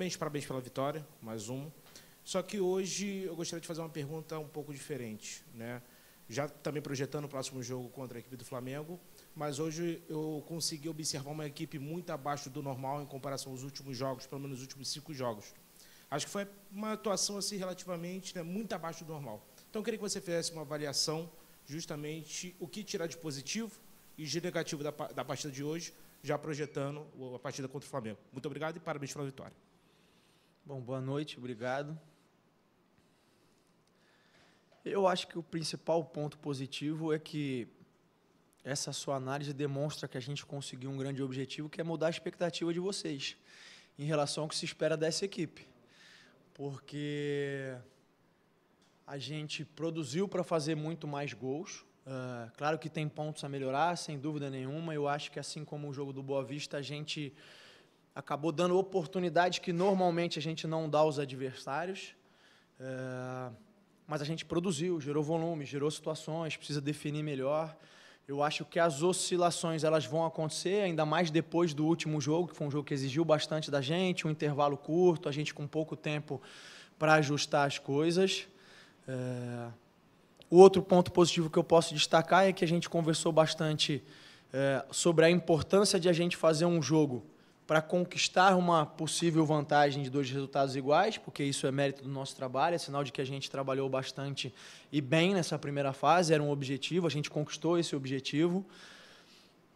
Primeiramente, parabéns pela vitória, mais um. Só que hoje eu gostaria de fazer uma pergunta um pouco diferente, né? Já também projetando o próximo jogo contra a equipe do Flamengo, mas hoje eu consegui observar uma equipe muito abaixo do normal em comparação aos últimos jogos, pelo menos os últimos cinco jogos. Acho que foi uma atuação assim relativamente né, muito abaixo do normal. Então eu queria que você fizesse uma avaliação justamente o que tirar de positivo e de negativo da, da partida de hoje, já projetando a partida contra o Flamengo. Muito obrigado e parabéns pela vitória. Bom, boa noite, obrigado. Eu acho que o principal ponto positivo é que essa sua análise demonstra que a gente conseguiu um grande objetivo, que é mudar a expectativa de vocês em relação ao que se espera dessa equipe. Porque a gente produziu para fazer muito mais gols. Uh, claro que tem pontos a melhorar, sem dúvida nenhuma. Eu acho que, assim como o jogo do Boa Vista, a gente acabou dando oportunidade que normalmente a gente não dá aos adversários. É, mas a gente produziu, gerou volume, gerou situações, precisa definir melhor. Eu acho que as oscilações elas vão acontecer, ainda mais depois do último jogo, que foi um jogo que exigiu bastante da gente, um intervalo curto, a gente com pouco tempo para ajustar as coisas. É... O outro ponto positivo que eu posso destacar é que a gente conversou bastante é, sobre a importância de a gente fazer um jogo para conquistar uma possível vantagem de dois resultados iguais, porque isso é mérito do nosso trabalho, é sinal de que a gente trabalhou bastante e bem nessa primeira fase, era um objetivo, a gente conquistou esse objetivo.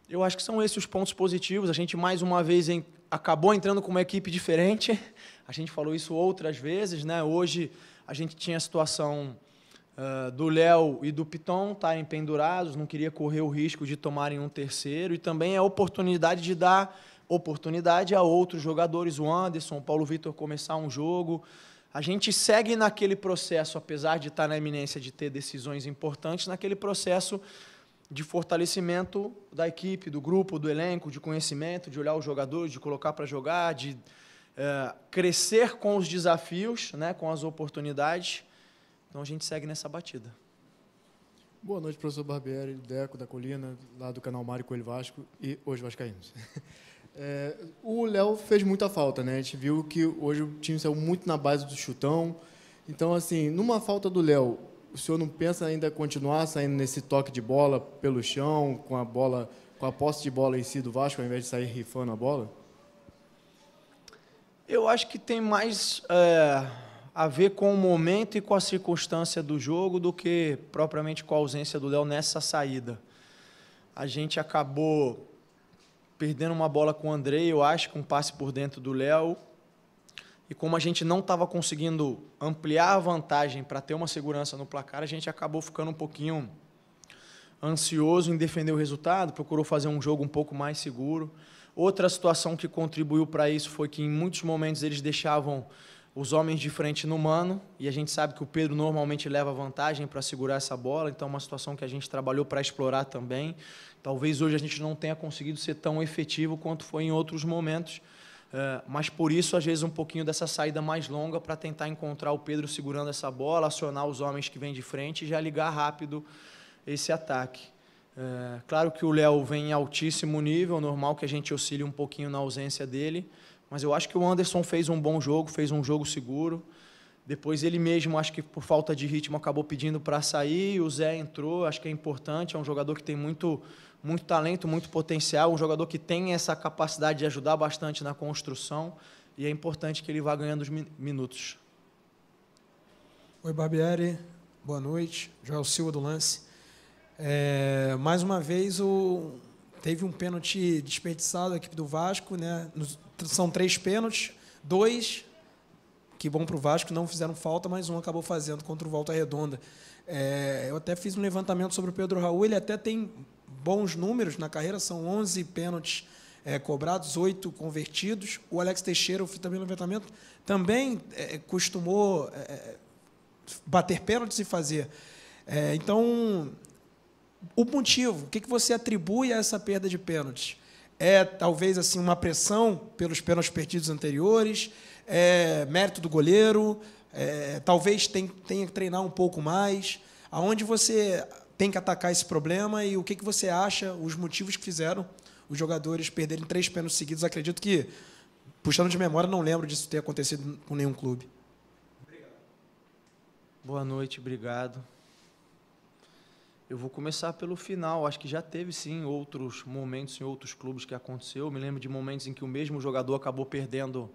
Eu acho que são esses os pontos positivos. A gente mais uma vez em, acabou entrando com uma equipe diferente. A gente falou isso outras vezes, né? Hoje a gente tinha a situação Uh, do Léo e do Piton estarem pendurados, não queria correr o risco de tomarem um terceiro, e também a oportunidade de dar oportunidade a outros jogadores, o Anderson, o Paulo Vitor começar um jogo. A gente segue naquele processo, apesar de estar na eminência de ter decisões importantes, naquele processo de fortalecimento da equipe, do grupo, do elenco, de conhecimento, de olhar os jogadores, de colocar para jogar, de é, crescer com os desafios, né, com as oportunidades. Então a gente segue nessa batida. Boa noite, professor Barbieri, Deco da Colina, lá do canal Mário Coelho Vasco e hoje Vascaínos. É, o Léo fez muita falta, né? A gente viu que hoje o time saiu muito na base do chutão. Então, assim, numa falta do Léo, o senhor não pensa ainda continuar saindo nesse toque de bola pelo chão, com a bola, com a posse de bola em si do Vasco, ao invés de sair rifando a bola? Eu acho que tem mais é, a ver com o momento e com a circunstância do jogo do que propriamente com a ausência do Léo nessa saída. A gente acabou perdendo uma bola com o Andrei, eu acho, com um passe por dentro do Léo. E como a gente não estava conseguindo ampliar a vantagem para ter uma segurança no placar, a gente acabou ficando um pouquinho ansioso em defender o resultado, procurou fazer um jogo um pouco mais seguro. Outra situação que contribuiu para isso foi que em muitos momentos eles deixavam os homens de frente no mano, e a gente sabe que o Pedro normalmente leva vantagem para segurar essa bola, então é uma situação que a gente trabalhou para explorar também. Talvez hoje a gente não tenha conseguido ser tão efetivo quanto foi em outros momentos, eh, mas por isso, às vezes, um pouquinho dessa saída mais longa para tentar encontrar o Pedro segurando essa bola, acionar os homens que vêm de frente e já ligar rápido esse ataque. Eh, claro que o Léo vem em altíssimo nível, normal que a gente oscile um pouquinho na ausência dele, mas eu acho que o Anderson fez um bom jogo, fez um jogo seguro. Depois ele mesmo, acho que por falta de ritmo, acabou pedindo para sair. O Zé entrou, acho que é importante. É um jogador que tem muito, muito talento, muito potencial. Um jogador que tem essa capacidade de ajudar bastante na construção. E é importante que ele vá ganhando os minutos. Oi, Barbieri. Boa noite. Joel Silva do Lance. É, mais uma vez, o, teve um pênalti desperdiçado a equipe do Vasco, né? Nos, são três pênaltis, dois que bom para o Vasco, não fizeram falta, mas um acabou fazendo contra o Volta Redonda. É, eu até fiz um levantamento sobre o Pedro Raul, ele até tem bons números na carreira, são 11 pênaltis é, cobrados, oito convertidos. O Alex Teixeira, eu fiz também um levantamento, também é, costumou é, bater pênaltis e fazer. É, então, o motivo, o que você atribui a essa perda de pênaltis? é talvez assim uma pressão pelos pênaltis perdidos anteriores, é mérito do goleiro, é, talvez tenha, tenha que treinar um pouco mais. Aonde você tem que atacar esse problema e o que, que você acha, os motivos que fizeram os jogadores perderem três pênaltis seguidos? Acredito que, puxando de memória, não lembro disso ter acontecido com nenhum clube. Obrigado. Boa noite, obrigado. Eu vou começar pelo final. Acho que já teve sim outros momentos em outros clubes que aconteceu. Eu me lembro de momentos em que o mesmo jogador acabou perdendo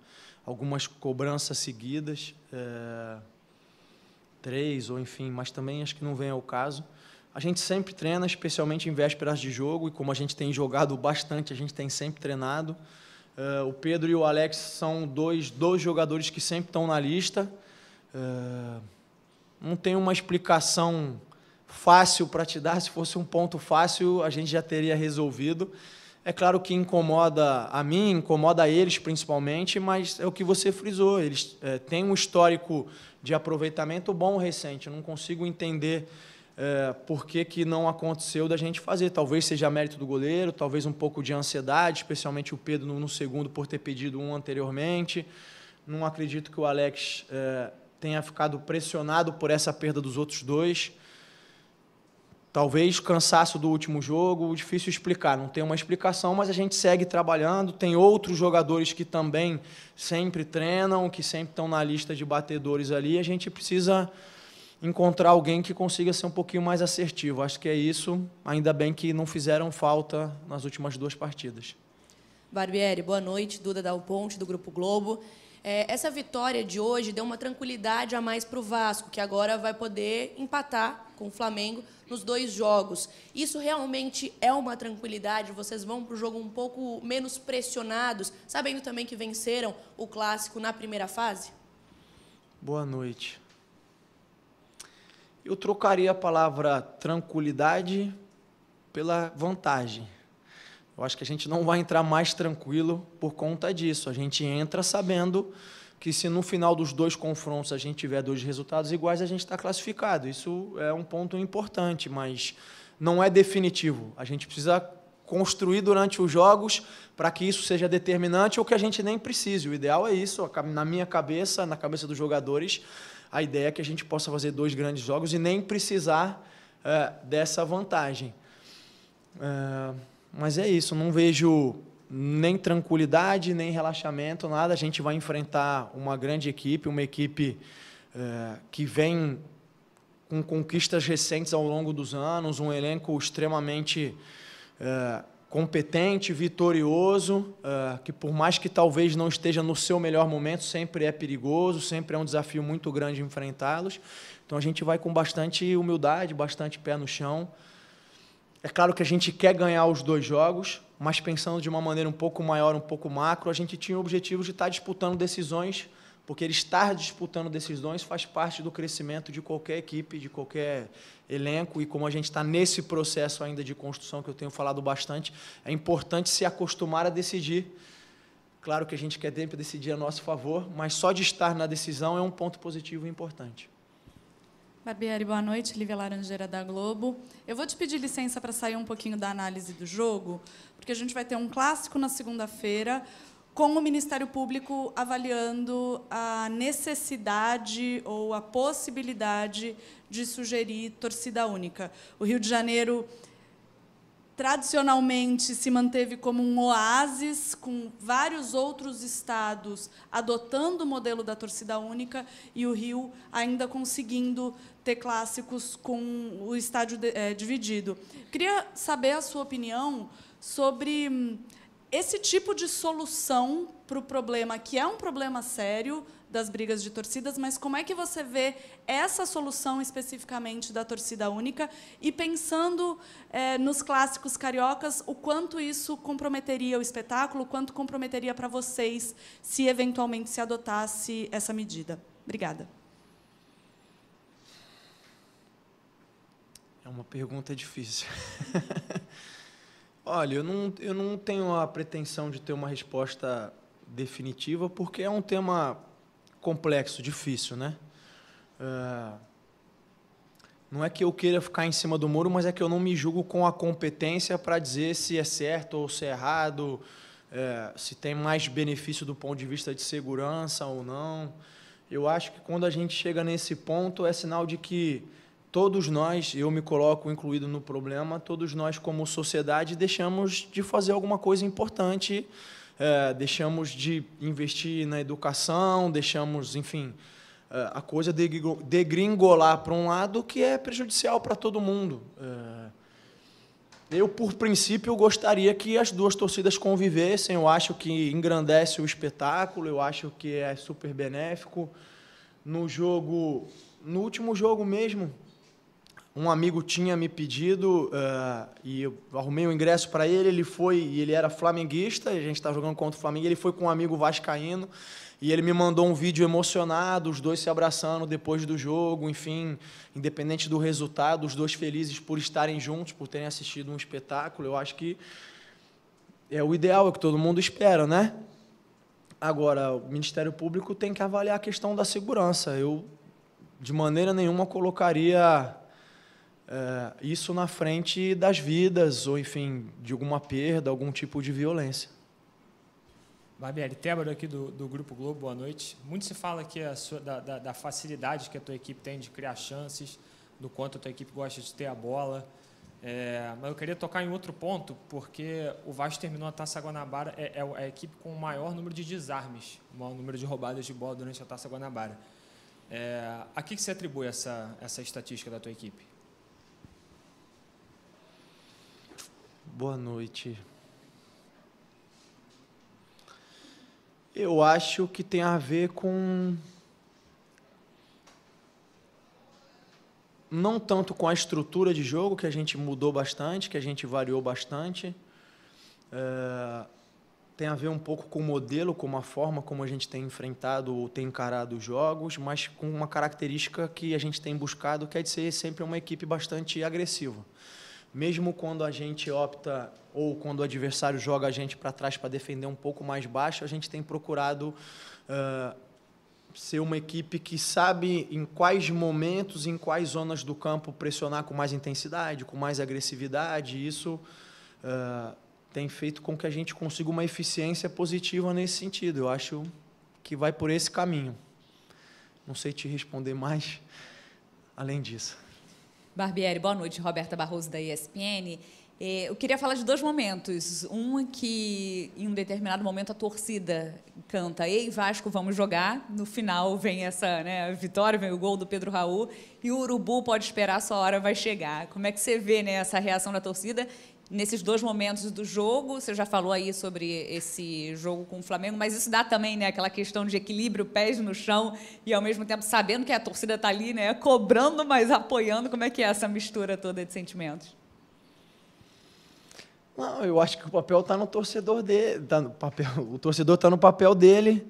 algumas cobranças seguidas, é, três ou enfim, mas também acho que não vem ao caso. A gente sempre treina, especialmente em vésperas de jogo, e como a gente tem jogado bastante, a gente tem sempre treinado. É, o Pedro e o Alex são dois, dois jogadores que sempre estão na lista. É, não tem uma explicação fácil para te dar. Se fosse um ponto fácil, a gente já teria resolvido. É claro que incomoda a mim, incomoda a eles principalmente, mas é o que você frisou. Eles é, têm um histórico de aproveitamento bom recente. Eu não consigo entender é, por que, que não aconteceu da gente fazer. Talvez seja mérito do goleiro, talvez um pouco de ansiedade, especialmente o Pedro no, no segundo por ter pedido um anteriormente. Não acredito que o Alex é, tenha ficado pressionado por essa perda dos outros dois. Talvez cansaço do último jogo, difícil explicar, não tem uma explicação, mas a gente segue trabalhando. Tem outros jogadores que também sempre treinam, que sempre estão na lista de batedores ali. A gente precisa encontrar alguém que consiga ser um pouquinho mais assertivo. Acho que é isso. Ainda bem que não fizeram falta nas últimas duas partidas. Barbieri, boa noite. Duda Dal Ponte, do Grupo Globo. É, essa vitória de hoje deu uma tranquilidade a mais para o Vasco, que agora vai poder empatar com o Flamengo nos dois jogos. Isso realmente é uma tranquilidade? Vocês vão para o jogo um pouco menos pressionados, sabendo também que venceram o clássico na primeira fase? Boa noite. Eu trocaria a palavra tranquilidade pela vantagem. Eu acho que a gente não vai entrar mais tranquilo por conta disso. A gente entra sabendo que se no final dos dois confrontos a gente tiver dois resultados iguais, a gente está classificado. Isso é um ponto importante, mas não é definitivo. A gente precisa construir durante os jogos para que isso seja determinante ou que a gente nem precise. O ideal é isso. Na minha cabeça, na cabeça dos jogadores, a ideia é que a gente possa fazer dois grandes jogos e nem precisar é, dessa vantagem. É... Mas é isso, não vejo nem tranquilidade, nem relaxamento, nada. A gente vai enfrentar uma grande equipe, uma equipe é, que vem com conquistas recentes ao longo dos anos, um elenco extremamente é, competente, vitorioso, é, que por mais que talvez não esteja no seu melhor momento, sempre é perigoso, sempre é um desafio muito grande enfrentá-los. Então a gente vai com bastante humildade, bastante pé no chão. É claro que a gente quer ganhar os dois jogos, mas pensando de uma maneira um pouco maior, um pouco macro, a gente tinha o objetivo de estar disputando decisões, porque ele estar disputando decisões faz parte do crescimento de qualquer equipe, de qualquer elenco, e como a gente está nesse processo ainda de construção, que eu tenho falado bastante, é importante se acostumar a decidir. Claro que a gente quer sempre decidir a nosso favor, mas só de estar na decisão é um ponto positivo e importante. Barbieri, boa noite. Lívia Laranjeira, da Globo. Eu vou te pedir licença para sair um pouquinho da análise do jogo, porque a gente vai ter um clássico na segunda-feira com o Ministério Público avaliando a necessidade ou a possibilidade de sugerir torcida única. O Rio de Janeiro tradicionalmente se manteve como um oásis, com vários outros estados adotando o modelo da torcida única e o Rio ainda conseguindo ter clássicos com o estádio eh, dividido. Queria saber a sua opinião sobre hum, esse tipo de solução para o problema, que é um problema sério das brigas de torcidas, mas como é que você vê essa solução especificamente da torcida única? E pensando eh, nos clássicos cariocas, o quanto isso comprometeria o espetáculo, o quanto comprometeria para vocês se eventualmente se adotasse essa medida? Obrigada. É uma pergunta difícil. Olha, eu não, eu não tenho a pretensão de ter uma resposta definitiva, porque é um tema complexo, difícil, né? Uh, não é que eu queira ficar em cima do muro, mas é que eu não me julgo com a competência para dizer se é certo ou se é errado, é, se tem mais benefício do ponto de vista de segurança ou não. Eu acho que quando a gente chega nesse ponto é sinal de que todos nós, eu me coloco incluído no problema, todos nós, como sociedade, deixamos de fazer alguma coisa importante, é, deixamos de investir na educação, deixamos, enfim, é, a coisa degringolar para um lado que é prejudicial para todo mundo. É, eu, por princípio, gostaria que as duas torcidas convivessem. Eu acho que engrandece o espetáculo, eu acho que é super benéfico. No jogo, no último jogo mesmo, um amigo tinha me pedido uh, e eu arrumei um ingresso para ele. Ele foi e ele era flamenguista. A gente estava jogando contra o Flamengo. Ele foi com um amigo vascaíno e ele me mandou um vídeo emocionado, os dois se abraçando depois do jogo. Enfim, independente do resultado, os dois felizes por estarem juntos, por terem assistido um espetáculo. Eu acho que é o ideal, é o que todo mundo espera, né? Agora, o Ministério Público tem que avaliar a questão da segurança. Eu, de maneira nenhuma, colocaria eh, isso na frente das vidas, ou enfim, de alguma perda, algum tipo de violência. Babiele, Tébaro aqui do, do Grupo Globo, boa noite. Muito se fala aqui sua, da, da, da, facilidade que a tua equipe tem de criar chances, do quanto a tua equipe gosta de ter a bola. É, mas eu queria tocar em outro ponto, porque o Vasco terminou a Taça Guanabara, é, é, é, a equipe com o maior número de desarmes, o maior número de roubadas de bola durante a Taça Guanabara. É, a que, que você atribui essa, essa estatística da tua equipe? Boa noite. Eu acho que tem a ver com. Não tanto com a estrutura de jogo, que a gente mudou bastante, que a gente variou bastante. É... Tem a ver um pouco com o modelo, com a forma como a gente tem enfrentado ou tem encarado os jogos, mas com uma característica que a gente tem buscado, que é de ser sempre uma equipe bastante agressiva mesmo quando a gente opta ou quando o adversário joga a gente para trás para defender um pouco mais baixo, a gente tem procurado uh, ser uma equipe que sabe em quais momentos, em quais zonas do campo pressionar com mais intensidade, com mais agressividade. Isso uh, tem feito com que a gente consiga uma eficiência positiva nesse sentido. Eu acho que vai por esse caminho. Não sei te responder mais além disso. Barbieri, boa noite. Roberta Barroso, da ESPN. É, eu queria falar de dois momentos. Um é que, em um determinado momento, a torcida canta Ei, Vasco, vamos jogar. No final vem essa né, vitória, vem o gol do Pedro Raul. E o Urubu pode esperar, sua hora vai chegar. Como é que você vê né, essa reação da torcida? nesses dois momentos do jogo. Você já falou aí sobre esse jogo com o Flamengo, mas isso dá também, né, aquela questão de equilíbrio, pés no chão e ao mesmo tempo sabendo que a torcida está ali, né, cobrando, mas apoiando. Como é que é essa mistura toda de sentimentos? Não, eu acho que o papel está no torcedor dele, tá no papel, o torcedor está no papel dele.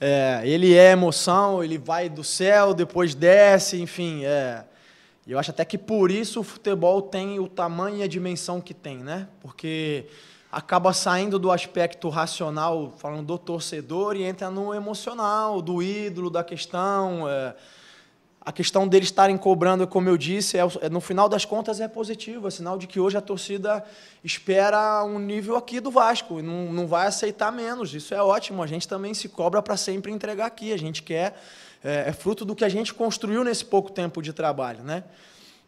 É, ele é emoção, ele vai do céu, depois desce, enfim, é, e eu acho até que por isso o futebol tem o tamanho e a dimensão que tem, né? Porque acaba saindo do aspecto racional, falando do torcedor, e entra no emocional, do ídolo, da questão. É... A questão deles estarem cobrando, como eu disse, é, é no final das contas é positivo, é sinal de que hoje a torcida espera um nível aqui do Vasco, não, não vai aceitar menos. Isso é ótimo, a gente também se cobra para sempre entregar aqui, a gente quer é, é fruto do que a gente construiu nesse pouco tempo de trabalho, né?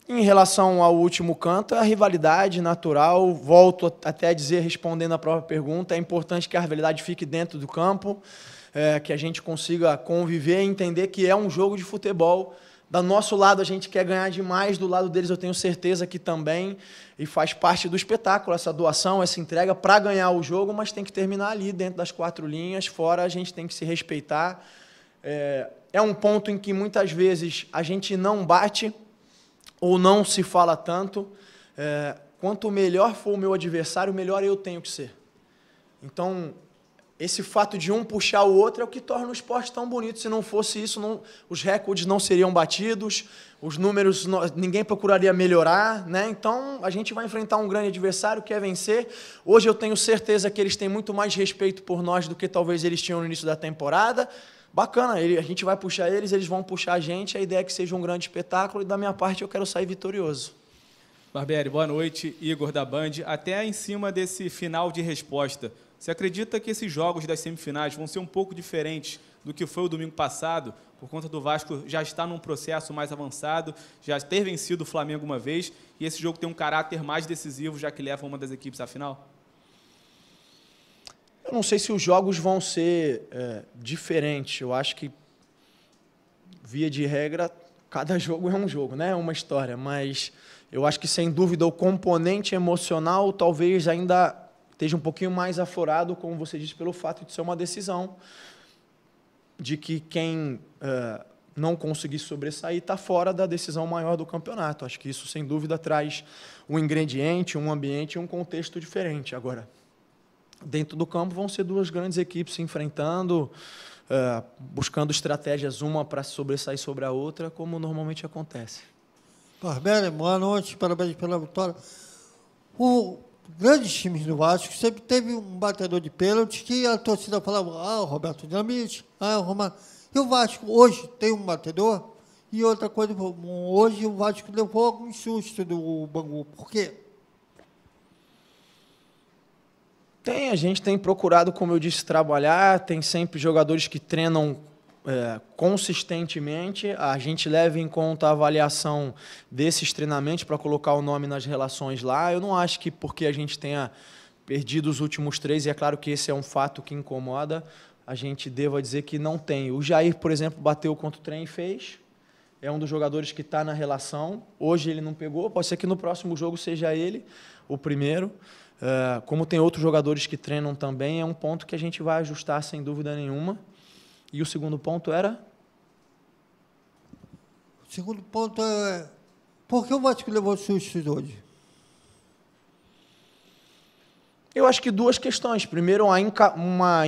Em relação ao último canto, a rivalidade natural, volto até a dizer, respondendo a própria pergunta, é importante que a rivalidade fique dentro do campo, é, que a gente consiga conviver e entender que é um jogo de futebol. Do nosso lado, a gente quer ganhar demais, do lado deles, eu tenho certeza que também, e faz parte do espetáculo, essa doação, essa entrega para ganhar o jogo, mas tem que terminar ali, dentro das quatro linhas, fora a gente tem que se respeitar. É, é um ponto em que muitas vezes a gente não bate ou não se fala tanto. É, quanto melhor for o meu adversário, melhor eu tenho que ser. Então, esse fato de um puxar o outro é o que torna o esporte tão bonito. Se não fosse isso, não, os recordes não seriam batidos, os números não, ninguém procuraria melhorar, né? Então a gente vai enfrentar um grande adversário que quer vencer. Hoje eu tenho certeza que eles têm muito mais respeito por nós do que talvez eles tinham no início da temporada bacana, ele, a gente vai puxar eles, eles vão puxar a gente, a ideia é que seja um grande espetáculo e da minha parte eu quero sair vitorioso. Barbieri, boa noite. Igor da Band. Até em cima desse final de resposta, você acredita que esses jogos das semifinais vão ser um pouco diferentes do que foi o domingo passado, por conta do Vasco já estar num processo mais avançado, já ter vencido o Flamengo uma vez, e esse jogo tem um caráter mais decisivo, já que leva uma das equipes à final? Eu não sei se os jogos vão ser é, diferentes. Eu acho que, via de regra, cada jogo é um jogo, né? É uma história. Mas eu acho que, sem dúvida, o componente emocional talvez ainda esteja um pouquinho mais aflorado, como você disse, pelo fato de ser uma decisão de que quem é, não conseguir sobressair está fora da decisão maior do campeonato. Acho que isso, sem dúvida, traz um ingrediente, um ambiente, um contexto diferente. Agora, dentro do campo vão ser duas grandes equipes se enfrentando, uh, buscando estratégias uma para sobressair sobre a outra, como normalmente acontece. Barbério, boa noite, parabéns pela vitória. O grandes times do Vasco sempre teve um batedor de pênalti que a torcida falava, ah, o Roberto Dinamite, ah, o Romano. E o Vasco hoje tem um batedor? E outra coisa, hoje o Vasco levou algum susto do Bangu. Por quê? Tem, a gente tem procurado, como eu disse, trabalhar. Tem sempre jogadores que treinam é, consistentemente. A gente leva em conta a avaliação desses treinamentos para colocar o nome nas relações lá. Eu não acho que porque a gente tenha perdido os últimos três, e é claro que esse é um fato que incomoda, a gente deva dizer que não tem. O Jair, por exemplo, bateu contra o trem e fez. É um dos jogadores que está na relação. Hoje ele não pegou, pode ser que no próximo jogo seja ele o primeiro. Ah, como tem outros jogadores que treinam também, é um ponto que a gente vai ajustar sem dúvida nenhuma. E o segundo ponto era? O segundo ponto é por que o Vasco levou sustos hoje? Eu acho que duas questões. Primeiro, uma,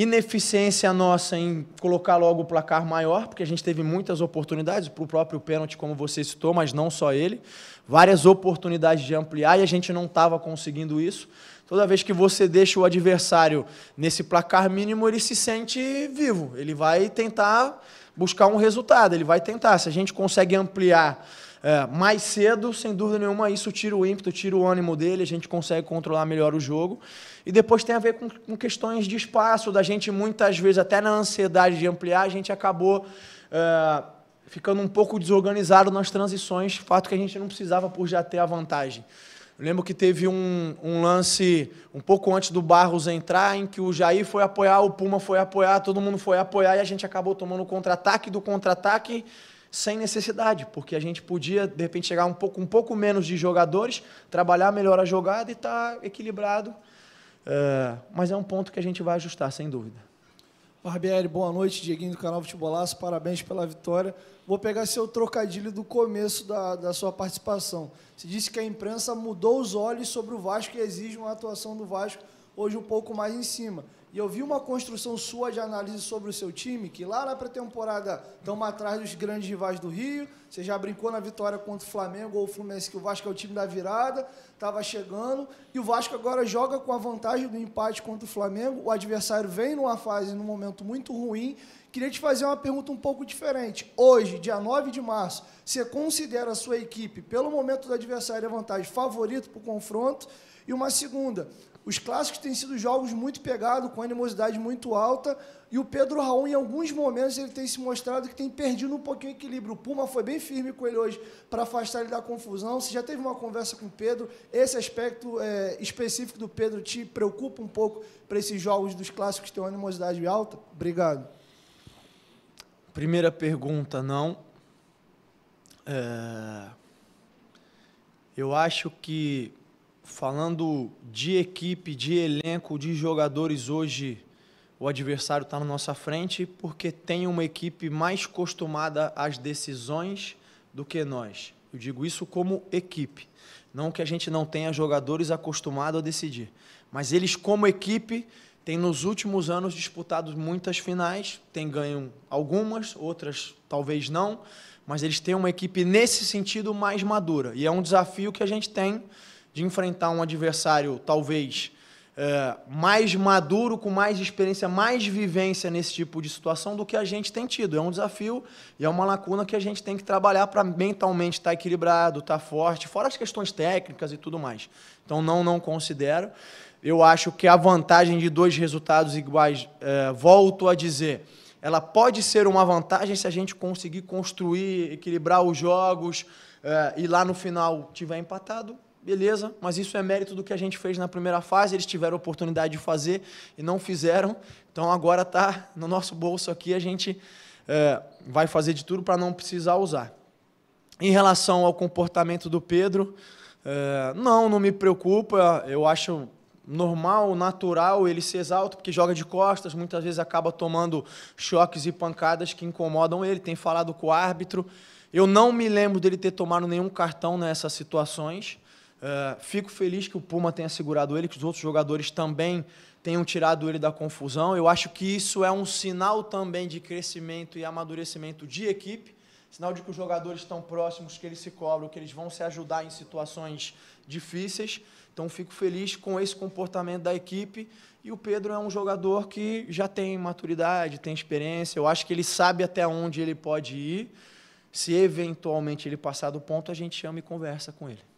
Ineficiência nossa em colocar logo o placar maior, porque a gente teve muitas oportunidades, para o próprio pênalti, como você citou, mas não só ele. Várias oportunidades de ampliar e a gente não estava conseguindo isso. Toda vez que você deixa o adversário nesse placar mínimo, ele se sente vivo. Ele vai tentar buscar um resultado, ele vai tentar. Se a gente consegue ampliar é, mais cedo, sem dúvida nenhuma, isso tira o ímpeto, tira o ânimo dele, a gente consegue controlar melhor o jogo. E depois tem a ver com, com questões de espaço, da gente muitas vezes, até na ansiedade de ampliar, a gente acabou. É, ficando um pouco desorganizado nas transições, fato que a gente não precisava por já ter a vantagem. Eu lembro que teve um, um, lance um pouco antes do Barros entrar, em que o Jair foi apoiar, o Puma foi apoiar, todo mundo foi apoiar e a gente acabou tomando o contra-ataque do contra-ataque sem necessidade, porque a gente podia, de repente, chegar um pouco, um pouco menos de jogadores, trabalhar melhor a jogada e estar tá equilibrado. É, mas é um ponto que a gente vai ajustar, sem dúvida. Barbieri, boa noite. Dieguinho do canal Futebolaço, parabéns pela vitória. Vou pegar seu trocadilho do começo da, da sua participação. Você disse que a imprensa mudou os olhos sobre o Vasco e exige uma atuação do Vasco hoje um pouco mais em cima. E eu vi uma construção sua de análise sobre o seu time, que lá na pré-temporada estamos atrás dos grandes rivais do Rio. Você já brincou na vitória contra o Flamengo ou o Fluminense, que o Vasco é o time da virada, estava chegando. E o Vasco agora joga com a vantagem do empate contra o Flamengo. O adversário vem numa fase, num momento muito ruim. Queria te fazer uma pergunta um pouco diferente. Hoje, dia 9 de março, você considera a sua equipe, pelo momento do adversário a vantagem, favorito para o confronto? E uma segunda, os clássicos têm sido jogos muito pegados, com animosidade muito alta, e o Pedro Raul, em alguns momentos, ele tem se mostrado que tem perdido um pouquinho o equilíbrio. O Puma foi bem firme com ele hoje para afastar ele da confusão. Você já teve uma conversa com o Pedro? Esse aspecto é, específico do Pedro te preocupa um pouco para esses jogos dos clássicos que têm uma animosidade alta? Obrigado. Primeira pergunta, não. É... Eu acho que Falando de equipe, de elenco, de jogadores hoje, o adversário está na nossa frente porque tem uma equipe mais costumada às decisões do que nós. Eu digo isso como equipe. Não que a gente não tenha jogadores acostumados a decidir, mas eles, como equipe, têm nos últimos anos disputado muitas finais, têm ganho algumas, outras talvez não, mas eles têm uma equipe nesse sentido mais madura. E é um desafio que a gente tem de enfrentar um adversário talvez é, mais maduro, com mais experiência, mais vivência nesse tipo de situação do que a gente tem tido. É um desafio e é uma lacuna que a gente tem que trabalhar para mentalmente estar tá equilibrado, estar tá forte, fora as questões técnicas e tudo mais. Então, não, não considero. Eu acho que a vantagem de dois resultados iguais, é, volto a dizer, ela pode ser uma vantagem se a gente conseguir construir, equilibrar os jogos é, e lá no final tiver empatado beleza, mas isso é mérito do que a gente fez na primeira fase, eles tiveram oportunidade de fazer e não fizeram, então agora está no nosso bolso aqui, a gente é, vai fazer de tudo para não precisar usar. Em relação ao comportamento do Pedro, é, não, não me preocupa, eu acho normal, natural, ele se exalta porque joga de costas, muitas vezes acaba tomando choques e pancadas que incomodam ele, tem falado com o árbitro. Eu não me lembro dele ter tomado nenhum cartão nessas situações. Uh, fico feliz que o Puma tenha segurado ele, que os outros jogadores também tenham tirado ele da confusão. Eu acho que isso é um sinal também de crescimento e amadurecimento de equipe, sinal de que os jogadores estão próximos, que eles se cobram, que eles vão se ajudar em situações difíceis. Então fico feliz com esse comportamento da equipe. E o Pedro é um jogador que já tem maturidade, tem experiência. Eu acho que ele sabe até onde ele pode ir. Se eventualmente ele passar do ponto, a gente chama e conversa com ele.